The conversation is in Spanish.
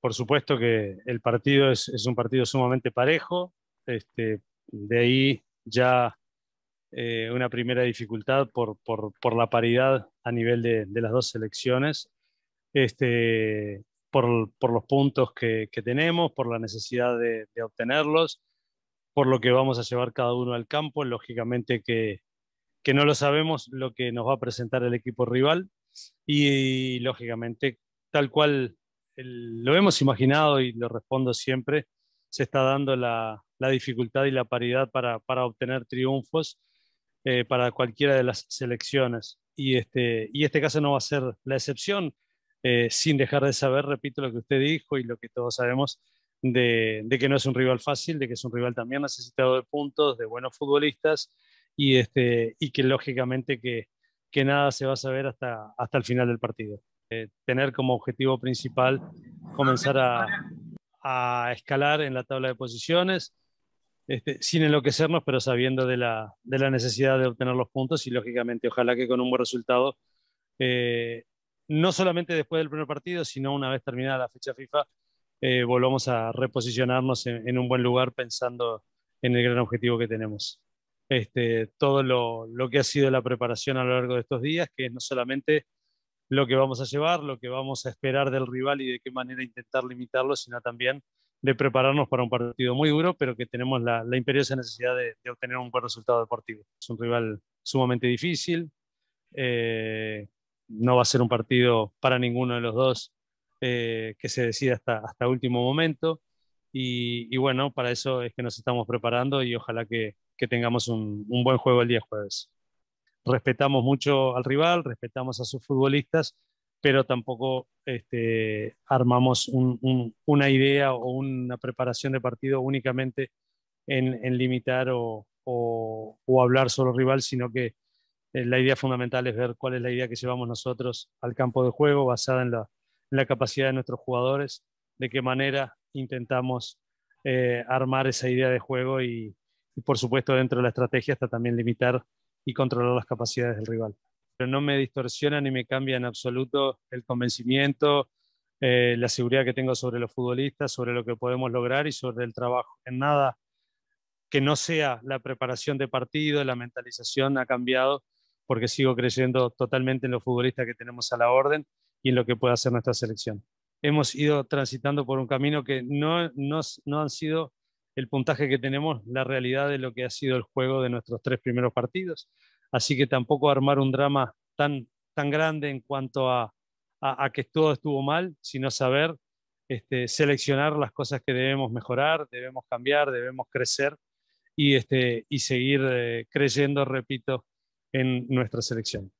por supuesto que el partido es, un partido sumamente parejo. Este, de ahí ya eh, una primera dificultad por, la paridad a nivel de, las dos selecciones, este, por, los puntos que, tenemos, por la necesidad de, obtenerlos, por lo que vamos a llevar cada uno al campo. Lógicamente que, no lo sabemos lo que nos va a presentar el equipo rival y lógicamente tal cual lo hemos imaginado y lo respondo siempre, se está dando la, dificultad y la paridad para, obtener triunfos eh, para cualquiera de las selecciones. Y este, y este caso no va a ser la excepción, eh, sin dejar de saber, repito lo que usted dijo y lo que todos sabemos, de, que no es un rival fácil, de que es un rival también necesitado de puntos, de buenos futbolistas y, este, y que lógicamente que, que nada se va a saber hasta, hasta el final del partido. Eh, tener como objetivo principal comenzar a, escalar en la tabla de posiciones, este, sin enloquecernos, pero sabiendo de la, necesidad de obtener los puntos y lógicamente ojalá que con un buen resultado, eh, no solamente después del primer partido, sino una vez terminada la fecha FIFA, eh, volvamos a reposicionarnos en, un buen lugar pensando en el gran objetivo que tenemos. Este, todo lo, lo que ha sido la preparación a lo largo de estos días, que no solamente lo que vamos a llevar, lo que vamos a esperar del rival y de qué manera intentar limitarlo, sino también de prepararnos para un partido muy duro, pero que tenemos la, imperiosa necesidad de, obtener un buen resultado deportivo. Es un rival sumamente difícil, eh, no va a ser un partido para ninguno de los dos eh, que se decida hasta, hasta último momento. Y, bueno, para eso es que nos estamos preparando y ojalá que, tengamos un buen juego el día jueves respetamos mucho al rival, respetamos a sus futbolistas, pero tampoco este, armamos una idea o una preparación de partido únicamente en, limitar o, hablar solo rival, sino que eh, la idea fundamental es ver cuál es la idea que llevamos nosotros al campo de juego basada en la, capacidad de nuestros jugadores, de qué manera intentamos eh, armar esa idea de juego y, por supuesto dentro de la estrategia hasta también limitar y controlar las capacidades del rival. Pero no me distorsiona ni me cambia en absoluto el convencimiento, eh, la seguridad que tengo sobre los futbolistas, sobre lo que podemos lograr y sobre el trabajo. En nada que no sea la preparación de partido, la mentalización ha cambiado, porque sigo creyendo totalmente en los futbolistas que tenemos a la orden y en lo que puede hacer nuestra selección. Hemos ido transitando por un camino que no, no, no han sido el puntaje que tenemos, la realidad de lo que ha sido el juego de nuestros tres primeros partidos. Así que tampoco armar un drama tan, tan grande en cuanto a, que todo estuvo mal, sino saber este, seleccionar las cosas que debemos mejorar, debemos cambiar, debemos crecer y, este, y seguir eh, creyendo, repito, en nuestra selección.